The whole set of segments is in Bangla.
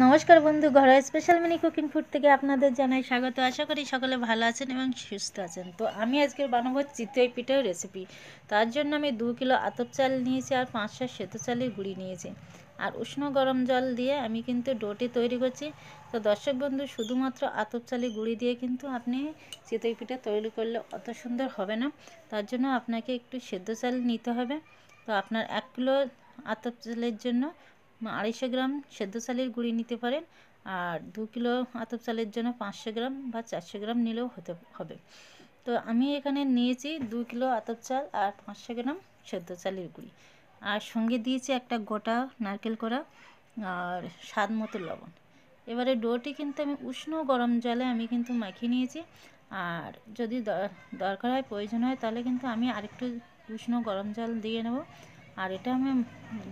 নমস্কার বন্ধু ঘরোয়া স্পেশাল মিনি কুকিং ফুড থেকে আপনাদের জানাই স্বাগত আশা করি সকলে ভালো আছেন এবং সুস্থ আছেন তো আমি আজকে বানাবো চিতই পিঠার রেসিপি তার জন্য আমি দু কিলো আতপ চাল নিয়েছি আর পাঁচশো সেতু চালের গুঁড়ি নিয়েছি আর উষ্ণ গরম জল দিয়ে আমি কিন্তু ডোটি তৈরি করছি তো দর্শক বন্ধু শুধুমাত্র আতপ চালের গুঁড়ি দিয়ে কিন্তু আপনি চিতই পিঠা তৈরি করলে অত সুন্দর হবে না তার জন্য আপনাকে একটু সেদ্ধ চাল নিতে হবে তো আপনার এক কিলো আতপ চালের জন্য আড়াইশো গ্রাম সেদ্ধ চালের গুঁড়ি নিতে পারেন আর দু কিলো আতপ চালের জন্য পাঁচশো গ্রাম বা চারশো গ্রাম নিলেও হতে হবে তো আমি এখানে নিয়েছি দু কিলো আতপ চাল আর পাঁচশো গ্রাম সেদ্ধ চালের গুঁড়ি আর সঙ্গে দিয়েছি একটা গোটা নারকেল করা আর স্বাদ মতো লবণ এবারে ডোটি কিন্তু আমি উষ্ণ গরম জলে আমি কিন্তু মাখিয়ে নিয়েছি আর যদি দরকার হয় প্রয়োজন হয় তাহলে কিন্তু আমি আরেকটু উষ্ণ গরম জল দিয়ে নেব আর এটা আমি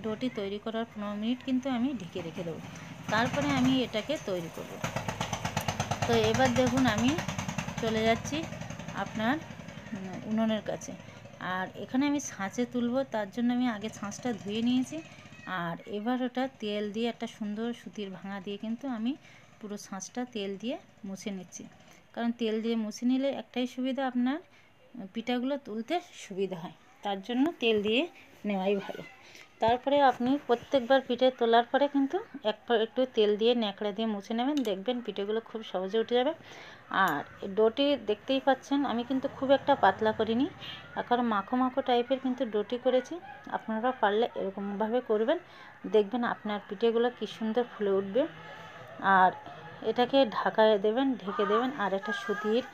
ডোটি তৈরি করার পনেরো মিনিট কিন্তু আমি ঢেকে রেখে দেবো তারপরে আমি এটাকে তৈরি করব তো এবার দেখুন আমি চলে যাচ্ছি আপনার উনুনের কাছে আর এখানে আমি ছাঁচে তুলব তার জন্য আমি আগে ছাঁচটা ধুয়ে নিয়েছি আর এবার ওটা তেল দিয়ে একটা সুন্দর সুতির ভাঙা দিয়ে কিন্তু আমি পুরো ছাঁচটা তেল দিয়ে মুছে নিচ্ছি কারণ তেল দিয়ে মুছে নিলে একটাই সুবিধা আপনার পিঠাগুলো তুলতে সুবিধা হয় তার জন্য তেল দিয়ে নেওয়াই ভালো তারপরে আপনি প্রত্যেকবার পিঠে তোলার পরে কিন্তু একবার একটু তেল দিয়ে ন্যাকড়া দিয়ে মুছে নেবেন দেখবেন পিঠেগুলো খুব সহজে উঠে যাবে আর ডোটি দেখতেই পাচ্ছেন আমি কিন্তু খুব একটা পাতলা করিনি এখন মাখো মাখো টাইপের কিন্তু ডোটি করেছি আপনারা পারলে এরকমভাবে করবেন দেখবেন আপনার পিঠেগুলো কী সুন্দর ফুলে উঠবে আর এটাকে ঢাকায় দেবেন ঢেকে দেবেন আর একটা সুতির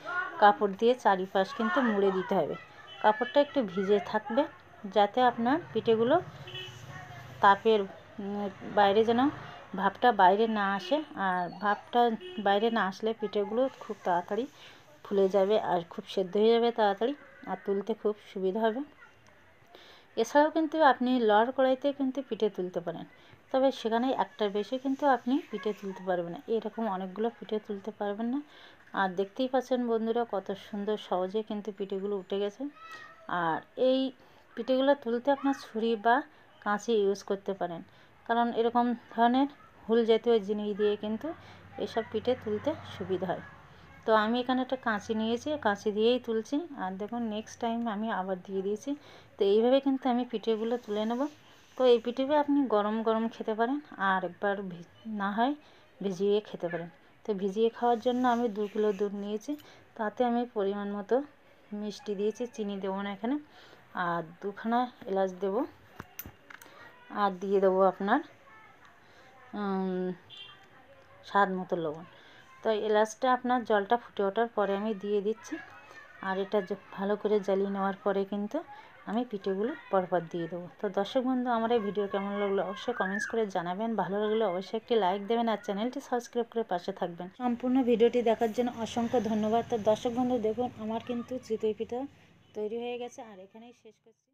কাপড় দিয়ে চারিপাশ কিন্তু মুড়ে দিতে হবে কাপড়টা একটু ভিজে থাকবে যাতে আপনার পিঠেগুলো তাপের বাইরে যেন ভাপটা বাইরে না আসে আর ভাপটা বাইরে না আসলে পিঠেগুলো খুব তাড়াতাড়ি ফুলে যাবে আর খুব সেদ্ধ হয়ে যাবে তাড়াতাড়ি আর তুলতে খুব সুবিধা হবে এছাড়াও কিন্তু আপনি লড় কড়াইতে কিন্তু পিঠে তুলতে পারেন তবে সেখানে একটার বেশি কিন্তু আপনি পিঠে তুলতে পারবেন না এরকম অনেকগুলো পিঠে তুলতে পারবেন না আর দেখতেই পাচ্ছেন বন্ধুরা কত সুন্দর সহজে কিন্তু পিঠেগুলো উঠে গেছে আর এই পিঠেগুলো তুলতে আপনার ছুরি বা কাঁচি ইউজ করতে পারেন কারণ এরকম ধরনের হুল জাতীয় জিনিস দিয়ে কিন্তু এসব পিঠে তুলতে সুবিধা হয় তো আমি এখানে একটা কাঁচি নিয়েছি কাঁচি দিয়েই তুলছি আর দেখুন নেক্সট টাইম আমি আবার দিয়ে দিয়েছি তো এইভাবে কিন্তু আমি পিঠেগুলো তুলে নেব তো এই পিঠেগুলো আপনি গরম গরম খেতে পারেন আর একবার না হয় ভিজিয়ে খেতে পারেন তো ভিজিয়ে খাওয়ার জন্য আমি দু কিলো দুধ নিয়েছি তাতে আমি পরিমাণ মতো মিষ্টি দিয়েছি চিনি দেবো না এখানে আর দুখানা এলাচ দেব আর দিয়ে দেবো আপনার স্বাদ মতো লবণ তো এলাচটা আপনার জলটা ফুটে ওঠার পরে আমি দিয়ে দিচ্ছি আর এটা ভালো করে জ্বালিয়ে নেওয়ার পরে কিন্তু আমি পিঠেগুলো পরপর দিয়ে দেবো তো দর্শক বন্ধু আমার এই ভিডিও কেমন লাগলো অবশ্যই কমেন্টস করে জানাবেন ভালো লাগলে অবশ্যই একটি লাইক দেবেন আর চ্যানেলটি সাবস্ক্রাইব করে পাশে থাকবেন সম্পূর্ণ ভিডিওটি দেখার জন্য অসংখ্য ধন্যবাদ তো দর্শক বন্ধু দেখুন আমার কিন্তু চিতই পিঠা তৈরি হয়ে গেছে আর এখানেই শেষ করছি